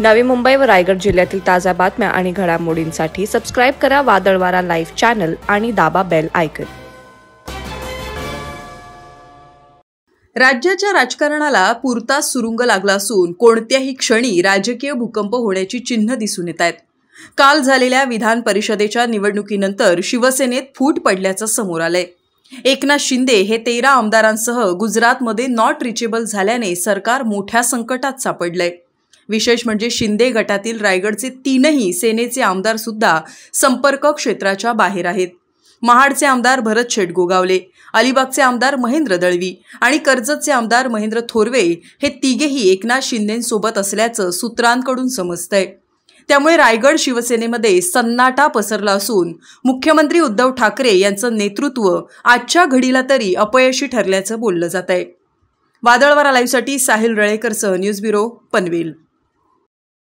नवी मुंबई व रायगड जिल्ह्यातील ताज्या बातम्या आणि घडामोडींसाठी सबस्क्राईब करा वादळवारा लाईव्ह चॅनल आणि दाबा बेल आयकन राज्याच्या राजकारणाला पुरताच सुरुंग लागला असून कोणत्याही क्षणी राजकीय भूकंप होण्याची चिन्ह दिसून येत आहेत काल झालेल्या विधान परिषदेच्या निवडणुकीनंतर शिवसेनेत फूट पडल्याचं समोर आलंय एकनाथ शिंदे हे तेरा आमदारांसह गुजरातमध्ये नॉट रिचेबल झाल्याने सरकार मोठ्या संकटात सापडलंय विशेष म्हणजे शिंदे गटातील रायगडचे तीनही सेनेचे सुद्धा संपर्क क्षेत्राच्या बाहेर आहेत महाडचे आमदार भरत गोगावले अलिबागचे आमदार महेंद्र दळवी आणि कर्जतचे आमदार महेंद्र थोरवे हे तिघेही एकनाथ शिंदेसोबत असल्याचं सूत्रांकडून समजतंय त्यामुळे रायगड शिवसेनेमध्ये सन्नाटा पसरला असून मुख्यमंत्री उद्धव ठाकरे यांचं नेतृत्व आजच्या घडीला तरी अपयशी ठरल्याचं बोललं जात आहे वादळवारा लाईव्हसाठी साहिल रळेकरसह न्यूज ब्युरो पनवेल